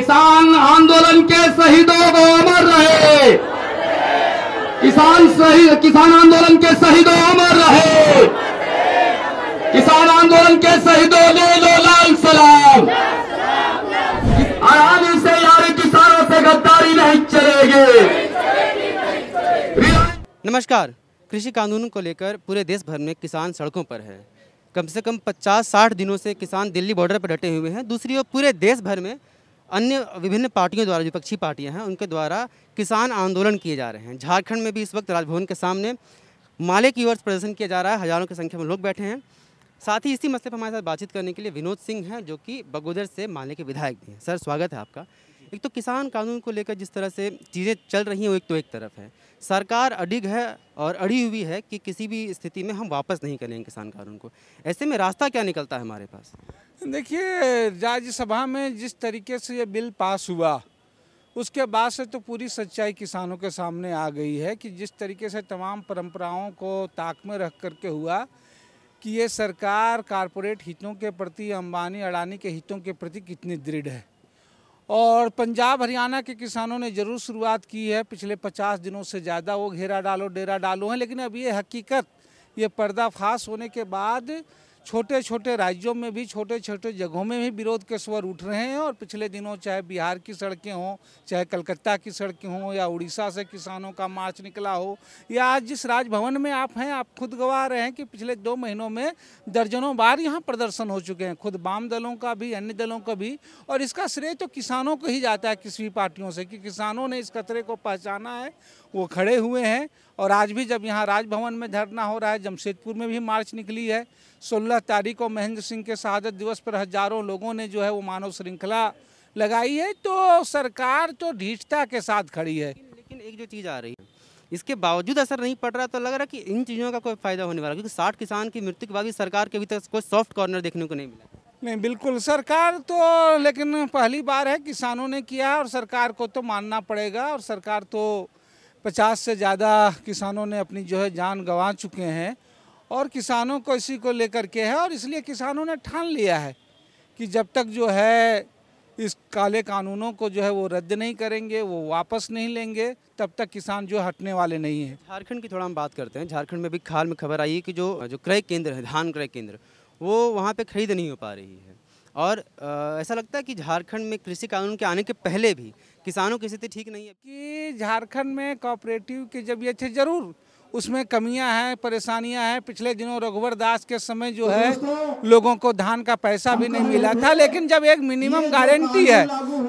किसान आंदोलन के शहीदों को अमर रहे किसान शहीद किसान आंदोलन के शहीदों अमर रहे किसान आंदोलन के शहीदों ले लो लाल सलाम आराम से यार किसानों से गद्दारी नहीं चलेगी नमस्कार कृषि कानून को लेकर पूरे देश भर में किसान सड़कों पर है कम से कम 50-60 दिनों से किसान दिल्ली बॉर्डर पर डटे हुए हैं दूसरी ओर पूरे देश भर में अन्य विभिन्न पार्टियों द्वारा विपक्षी पार्टियां हैं उनके द्वारा किसान आंदोलन किए जा रहे हैं झारखंड में भी इस वक्त राजभवन के सामने माले की ओर प्रदर्शन किया जा रहा है हज़ारों की संख्या में लोग बैठे हैं साथ ही इसी मसले पर हमारे साथ बातचीत करने के लिए विनोद सिंह हैं जो कि बगोदर से माले के विधायक भी हैं सर स्वागत है आपका एक तो किसान कानून को लेकर जिस तरह से चीज़ें चल रही हैं वो एक तो एक तरफ है सरकार अडिग है और अड़ी हुई है कि किसी भी स्थिति में हम वापस नहीं करेंगे किसान कानून को ऐसे में रास्ता क्या निकलता है हमारे पास देखिए राज्यसभा में जिस तरीके से ये बिल पास हुआ उसके बाद से तो पूरी सच्चाई किसानों के सामने आ गई है कि जिस तरीके से तमाम परंपराओं को ताक में रख करके हुआ कि ये सरकार कारपोरेट हितों के प्रति अंबानी अडानी के हितों के प्रति कितनी दृढ़ है और पंजाब हरियाणा के किसानों ने ज़रूर शुरुआत की है पिछले पचास दिनों से ज़्यादा वो घेरा डालो डेरा डालो हैं लेकिन अब ये हकीकत ये पर्दाफाश होने के बाद छोटे छोटे राज्यों में भी छोटे छोटे जगहों में भी विरोध के स्वर उठ रहे हैं और पिछले दिनों चाहे बिहार की सड़कें हों चाहे कलकत्ता की सड़कें हों या उड़ीसा से किसानों का मार्च निकला हो या आज जिस राजभवन में आप हैं आप खुद गवाह रहे हैं कि पिछले दो महीनों में दर्जनों बार यहाँ प्रदर्शन हो चुके हैं खुद वाम दलों का भी अन्य दलों का भी और इसका श्रेय तो किसानों को ही जाता है किसी भी पार्टियों से कि किसानों ने इस खतरे को पहचाना है वो खड़े हुए हैं और आज भी जब यहाँ राजभवन में धरना हो रहा है जमशेदपुर में भी मार्च निकली है 16 तारीख को महेंद्र सिंह के शहादत दिवस पर हजारों लोगों ने जो है वो मानव श्रृंखला लगाई है तो सरकार तो ढीठता के साथ खड़ी है लेकिन एक जो चीज़ आ रही है इसके बावजूद असर नहीं पड़ रहा तो लग रहा है कि इन चीज़ों का कोई फायदा होने वाला क्योंकि साठ किसान की मृत्यु के बाद भी सरकार के अभी तक कोई सॉफ्ट कॉर्नर देखने को नहीं मिला नहीं बिल्कुल सरकार तो लेकिन पहली बार है किसानों ने किया और सरकार को तो मानना पड़ेगा और सरकार तो पचास से ज़्यादा किसानों ने अपनी जो है जान गंवा चुके हैं और किसानों को इसी को लेकर के है और इसलिए किसानों ने ठान लिया है कि जब तक जो है इस काले कानूनों को जो है वो रद्द नहीं करेंगे वो वापस नहीं लेंगे तब तक किसान जो हटने वाले नहीं है झारखंड की थोड़ा हम बात करते हैं झारखंड में भी खाल में खबर आई है कि जो जो क्रय केंद्र है धान क्रय केंद्र वो वहाँ पे खरीद नहीं हो पा रही है और आ, ऐसा लगता है कि झारखंड में कृषि कानून के आने के पहले भी किसानों की स्थिति ठीक नहीं है कि झारखंड में कॉपरेटिव की जब ये थे जरूर उसमें कमियां हैं परेशानियां हैं पिछले दिनों रघुवर दास के समय जो है तो लोगों को धान का पैसा भी नहीं मिला था लेकिन जब एक मिनिमम गारंटी है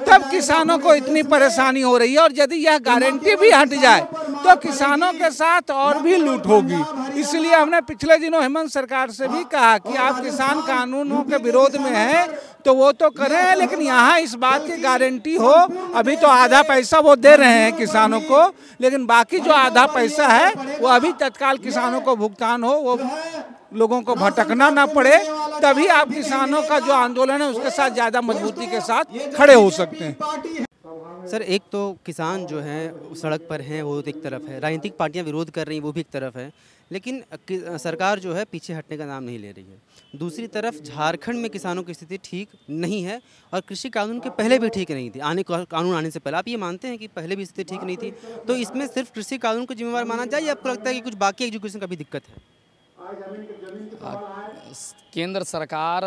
तब किसानों को इतनी परेशानी हो रही है और यदि यह गारंटी भी हट जाए तो किसानों के साथ और भी लूट होगी इसलिए हमने पिछले दिनों हेमंत सरकार से भी कहा कि आप किसान कानूनों के विरोध में हैं तो वो तो करें लेकिन यहाँ इस बात की गारंटी हो अभी तो आधा पैसा वो दे रहे हैं किसानों को लेकिन बाकी जो आधा पैसा है वो अभी तत्काल किसानों को भुगतान हो वो लोगों को भटकना ना पड़े तभी आप किसानों का जो आंदोलन है उसके साथ ज़्यादा मजबूती के साथ खड़े हो सकते हैं सर एक तो किसान जो हैं सड़क पर हैं वो एक तरफ है राजनीतिक पार्टियां विरोध कर रही हैं वो भी एक तरफ है लेकिन सरकार जो है पीछे हटने का नाम नहीं ले रही है दूसरी तरफ झारखंड में किसानों की स्थिति ठीक नहीं है और कृषि कानून के पहले भी ठीक नहीं थी आने कानून आने से पहले आप ये मानते हैं कि पहले भी स्थिति ठीक नहीं थी तो इसमें सिर्फ कृषि कानून को जिम्मेवार माना जाए या आपको लगता है कि कुछ बाकी एजुकेशन का भी दिक्कत है केंद्र सरकार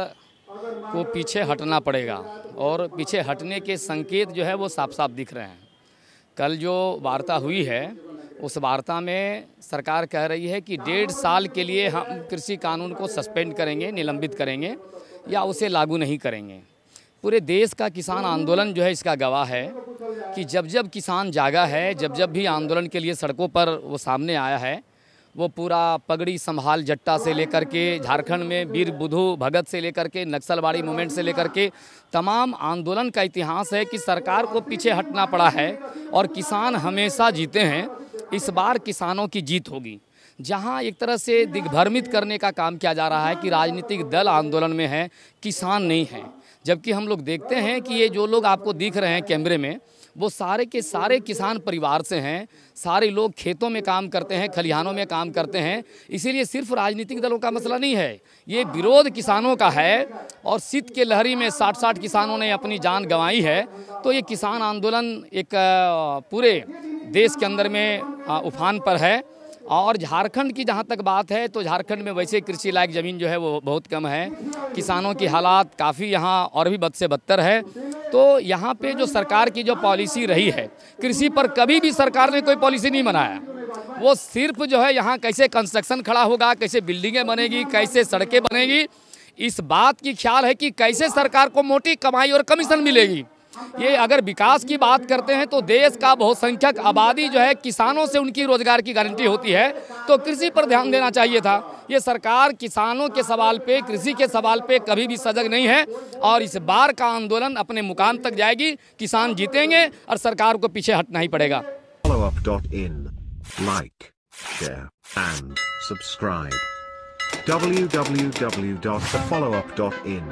को पीछे हटना पड़ेगा और पीछे हटने के संकेत जो है वो साफ साफ दिख रहे हैं कल जो वार्ता हुई है उस वार्ता में सरकार कह रही है कि डेढ़ साल के लिए हम कृषि कानून को सस्पेंड करेंगे निलंबित करेंगे या उसे लागू नहीं करेंगे पूरे देश का किसान आंदोलन जो है इसका गवाह है कि जब जब किसान जागा है जब जब भी आंदोलन के लिए सड़कों पर वो सामने आया है वो पूरा पगड़ी संभाल जट्टा से लेकर के झारखंड में वीर बुधू भगत से लेकर के नक्सलवाड़ी मूवमेंट से लेकर के तमाम आंदोलन का इतिहास है कि सरकार को पीछे हटना पड़ा है और किसान हमेशा जीते हैं इस बार किसानों की जीत होगी जहां एक तरह से दिग्भ्रमित करने का काम किया जा रहा है कि राजनीतिक दल आंदोलन में है किसान नहीं है जबकि हम लोग देखते हैं कि ये जो लोग आपको दिख रहे हैं कैमरे में वो सारे के सारे किसान परिवार से हैं सारे लोग खेतों में काम करते हैं खलिहानों में काम करते हैं इसीलिए सिर्फ राजनीतिक दलों का मसला नहीं है ये विरोध किसानों का है और शीत के लहरी में साठ साठ किसानों ने अपनी जान गंवाई है तो ये किसान आंदोलन एक पूरे देश के अंदर में उफान पर है और झारखंड की जहाँ तक बात है तो झारखंड में वैसे कृषि लायक ज़मीन जो है वो बहुत कम है किसानों की हालात काफ़ी यहाँ और भी बद से बदतर है तो यहाँ पे जो सरकार की जो पॉलिसी रही है कृषि पर कभी भी सरकार ने कोई पॉलिसी नहीं बनाया वो सिर्फ जो है यहाँ कैसे कंस्ट्रक्शन खड़ा होगा कैसे बिल्डिंगें बनेगी कैसे सड़कें बनेगी इस बात की ख्याल है कि कैसे सरकार को मोटी कमाई और कमीशन मिलेगी ये अगर विकास की बात करते हैं तो देश का बहुसंख्यक आबादी जो है किसानों से उनकी रोजगार की गारंटी होती है तो कृषि पर ध्यान देना चाहिए था ये सरकार किसानों के सवाल पे कृषि के सवाल पे कभी भी सजग नहीं है और इस बार का आंदोलन अपने मुकाम तक जाएगी किसान जीतेंगे और सरकार को पीछे हटना ही पड़ेगा www.thefollowup.in